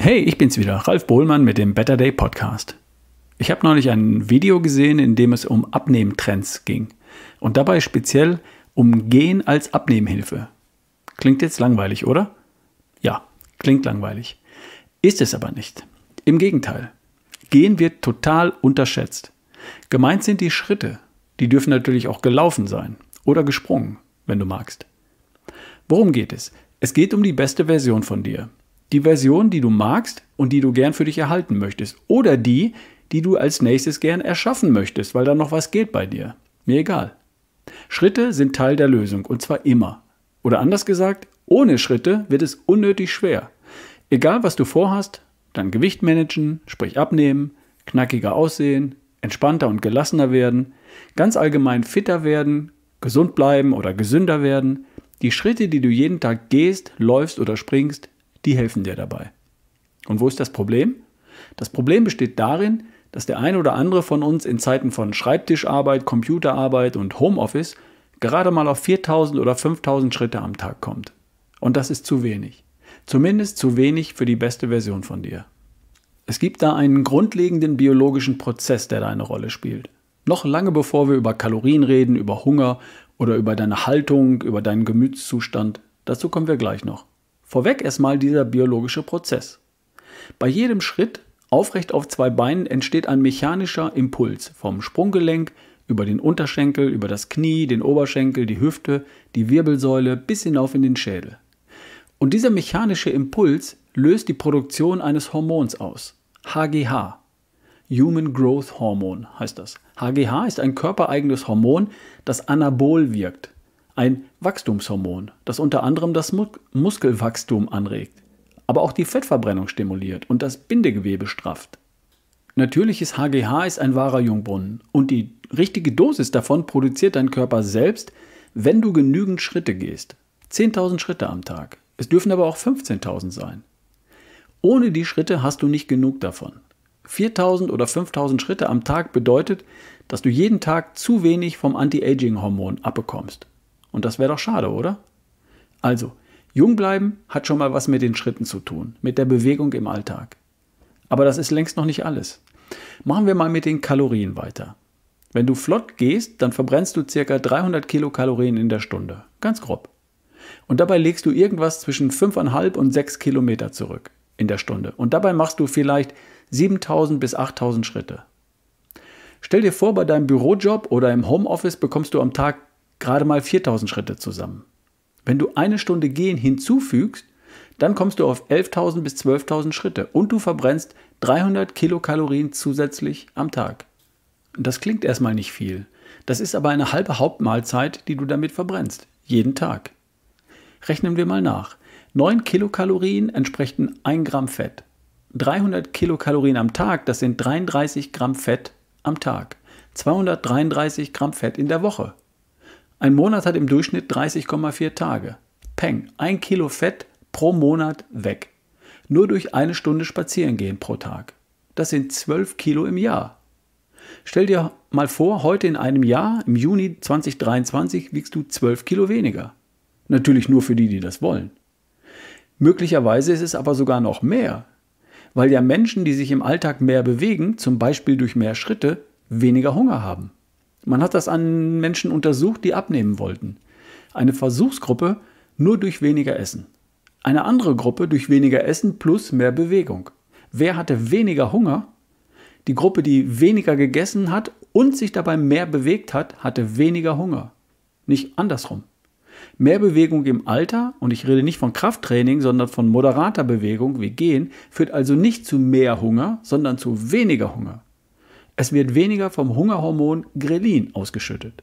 Hey, ich bin's wieder, Ralf Bohlmann mit dem Better Day Podcast. Ich habe neulich ein Video gesehen, in dem es um Abnehmtrends ging und dabei speziell um Gehen als Abnehmhilfe. Klingt jetzt langweilig, oder? Ja, klingt langweilig. Ist es aber nicht. Im Gegenteil. Gehen wird total unterschätzt. Gemeint sind die Schritte. Die dürfen natürlich auch gelaufen sein oder gesprungen, wenn du magst. Worum geht es? Es geht um die beste Version von dir, die Version, die du magst und die du gern für dich erhalten möchtest. Oder die, die du als nächstes gern erschaffen möchtest, weil da noch was geht bei dir. Mir egal. Schritte sind Teil der Lösung und zwar immer. Oder anders gesagt, ohne Schritte wird es unnötig schwer. Egal, was du vorhast, dann Gewicht managen, sprich abnehmen, knackiger aussehen, entspannter und gelassener werden, ganz allgemein fitter werden, gesund bleiben oder gesünder werden. Die Schritte, die du jeden Tag gehst, läufst oder springst, die helfen dir dabei. Und wo ist das Problem? Das Problem besteht darin, dass der ein oder andere von uns in Zeiten von Schreibtischarbeit, Computerarbeit und Homeoffice gerade mal auf 4000 oder 5000 Schritte am Tag kommt. Und das ist zu wenig. Zumindest zu wenig für die beste Version von dir. Es gibt da einen grundlegenden biologischen Prozess, der da eine Rolle spielt. Noch lange bevor wir über Kalorien reden, über Hunger oder über deine Haltung, über deinen Gemütszustand. Dazu kommen wir gleich noch. Vorweg erstmal dieser biologische Prozess. Bei jedem Schritt aufrecht auf zwei Beinen entsteht ein mechanischer Impuls vom Sprunggelenk über den Unterschenkel, über das Knie, den Oberschenkel, die Hüfte, die Wirbelsäule bis hinauf in den Schädel. Und dieser mechanische Impuls löst die Produktion eines Hormons aus, HGH. Human Growth Hormone heißt das. HGH ist ein körpereigenes Hormon, das anabol wirkt ein Wachstumshormon, das unter anderem das Muskelwachstum anregt, aber auch die Fettverbrennung stimuliert und das Bindegewebe strafft. Natürliches HGH ist ein wahrer Jungbrunnen und die richtige Dosis davon produziert dein Körper selbst, wenn du genügend Schritte gehst. 10.000 Schritte am Tag. Es dürfen aber auch 15.000 sein. Ohne die Schritte hast du nicht genug davon. 4.000 oder 5.000 Schritte am Tag bedeutet, dass du jeden Tag zu wenig vom Anti-Aging-Hormon abbekommst. Und das wäre doch schade, oder? Also, jung bleiben hat schon mal was mit den Schritten zu tun, mit der Bewegung im Alltag. Aber das ist längst noch nicht alles. Machen wir mal mit den Kalorien weiter. Wenn du flott gehst, dann verbrennst du ca. 300 Kilokalorien in der Stunde, ganz grob. Und dabei legst du irgendwas zwischen 5,5 und 6 Kilometer zurück in der Stunde. Und dabei machst du vielleicht 7000 bis 8000 Schritte. Stell dir vor, bei deinem Bürojob oder im Homeoffice bekommst du am Tag gerade mal 4000 Schritte zusammen. Wenn du eine Stunde Gehen hinzufügst, dann kommst du auf 11.000 bis 12.000 Schritte und du verbrennst 300 Kilokalorien zusätzlich am Tag. Das klingt erstmal nicht viel. Das ist aber eine halbe Hauptmahlzeit, die du damit verbrennst. Jeden Tag. Rechnen wir mal nach. 9 Kilokalorien entsprechen 1 Gramm Fett. 300 Kilokalorien am Tag, das sind 33 Gramm Fett am Tag. 233 Gramm Fett in der Woche. Ein Monat hat im Durchschnitt 30,4 Tage. Peng, ein Kilo Fett pro Monat weg. Nur durch eine Stunde spazieren gehen pro Tag. Das sind 12 Kilo im Jahr. Stell dir mal vor, heute in einem Jahr, im Juni 2023, wiegst du 12 Kilo weniger. Natürlich nur für die, die das wollen. Möglicherweise ist es aber sogar noch mehr, weil ja Menschen, die sich im Alltag mehr bewegen, zum Beispiel durch mehr Schritte, weniger Hunger haben. Man hat das an Menschen untersucht, die abnehmen wollten. Eine Versuchsgruppe nur durch weniger Essen. Eine andere Gruppe durch weniger Essen plus mehr Bewegung. Wer hatte weniger Hunger? Die Gruppe, die weniger gegessen hat und sich dabei mehr bewegt hat, hatte weniger Hunger. Nicht andersrum. Mehr Bewegung im Alter, und ich rede nicht von Krafttraining, sondern von moderater Bewegung wie Gehen, führt also nicht zu mehr Hunger, sondern zu weniger Hunger. Es wird weniger vom Hungerhormon Grelin ausgeschüttet.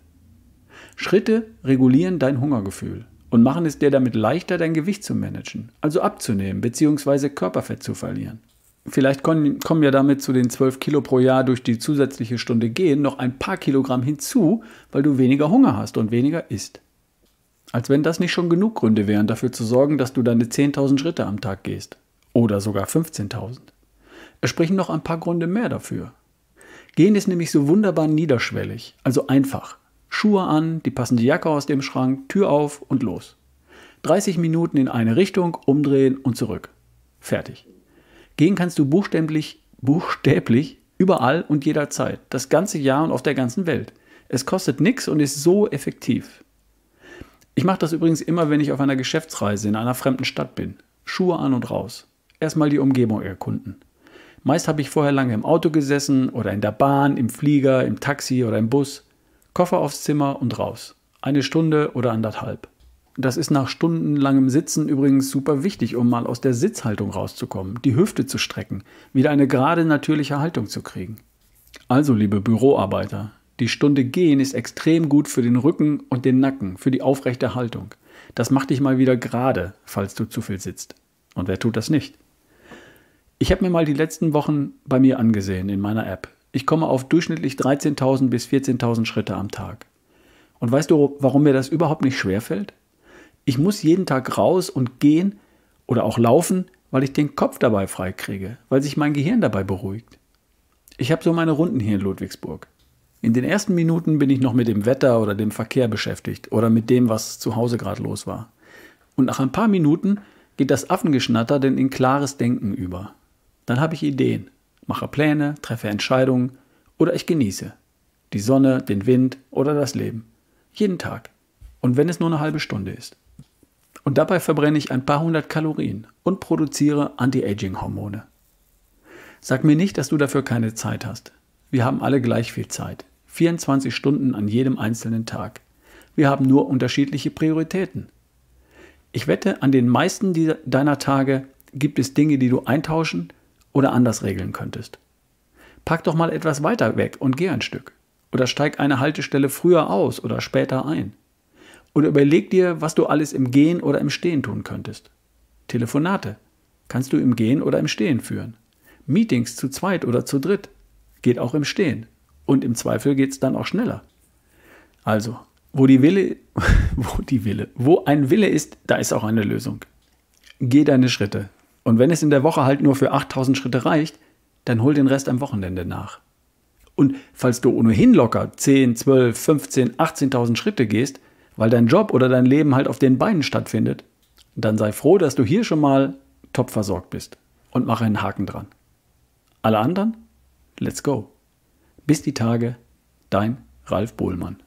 Schritte regulieren dein Hungergefühl und machen es dir damit leichter, dein Gewicht zu managen, also abzunehmen bzw. Körperfett zu verlieren. Vielleicht kommen ja damit zu den 12 Kilo pro Jahr durch die zusätzliche Stunde gehen noch ein paar Kilogramm hinzu, weil du weniger Hunger hast und weniger isst. Als wenn das nicht schon genug Gründe wären, dafür zu sorgen, dass du deine 10.000 Schritte am Tag gehst. Oder sogar 15.000. Es sprechen noch ein paar Gründe mehr dafür. Gehen ist nämlich so wunderbar niederschwellig, also einfach. Schuhe an, die passende Jacke aus dem Schrank, Tür auf und los. 30 Minuten in eine Richtung, umdrehen und zurück. Fertig. Gehen kannst du buchstäblich, buchstäblich überall und jederzeit, das ganze Jahr und auf der ganzen Welt. Es kostet nichts und ist so effektiv. Ich mache das übrigens immer, wenn ich auf einer Geschäftsreise in einer fremden Stadt bin. Schuhe an und raus. Erstmal die Umgebung erkunden. Meist habe ich vorher lange im Auto gesessen oder in der Bahn, im Flieger, im Taxi oder im Bus. Koffer aufs Zimmer und raus. Eine Stunde oder anderthalb. Das ist nach stundenlangem Sitzen übrigens super wichtig, um mal aus der Sitzhaltung rauszukommen, die Hüfte zu strecken, wieder eine gerade natürliche Haltung zu kriegen. Also, liebe Büroarbeiter, die Stunde gehen ist extrem gut für den Rücken und den Nacken, für die aufrechte Haltung. Das macht dich mal wieder gerade, falls du zu viel sitzt. Und wer tut das nicht? Ich habe mir mal die letzten Wochen bei mir angesehen in meiner App. Ich komme auf durchschnittlich 13.000 bis 14.000 Schritte am Tag. Und weißt du, warum mir das überhaupt nicht schwerfällt? Ich muss jeden Tag raus und gehen oder auch laufen, weil ich den Kopf dabei freikriege, weil sich mein Gehirn dabei beruhigt. Ich habe so meine Runden hier in Ludwigsburg. In den ersten Minuten bin ich noch mit dem Wetter oder dem Verkehr beschäftigt oder mit dem, was zu Hause gerade los war. Und nach ein paar Minuten geht das Affengeschnatter denn in klares Denken über. Dann habe ich Ideen, mache Pläne, treffe Entscheidungen oder ich genieße. Die Sonne, den Wind oder das Leben. Jeden Tag. Und wenn es nur eine halbe Stunde ist. Und dabei verbrenne ich ein paar hundert Kalorien und produziere Anti-Aging-Hormone. Sag mir nicht, dass du dafür keine Zeit hast. Wir haben alle gleich viel Zeit. 24 Stunden an jedem einzelnen Tag. Wir haben nur unterschiedliche Prioritäten. Ich wette, an den meisten deiner Tage gibt es Dinge, die du eintauschen, oder anders regeln könntest. Pack doch mal etwas weiter weg und geh ein Stück. Oder steig eine Haltestelle früher aus oder später ein. Oder überleg dir, was du alles im Gehen oder im Stehen tun könntest. Telefonate kannst du im Gehen oder im Stehen führen. Meetings zu zweit oder zu dritt geht auch im Stehen. Und im Zweifel geht es dann auch schneller. Also, wo die Wille, wo die Wille, wo ein Wille ist, da ist auch eine Lösung. Geh deine Schritte, und wenn es in der Woche halt nur für 8000 Schritte reicht, dann hol den Rest am Wochenende nach. Und falls du ohnehin locker 10, 12, 15, 18.000 Schritte gehst, weil dein Job oder dein Leben halt auf den Beinen stattfindet, dann sei froh, dass du hier schon mal top versorgt bist und mache einen Haken dran. Alle anderen, let's go. Bis die Tage, dein Ralf Bohlmann.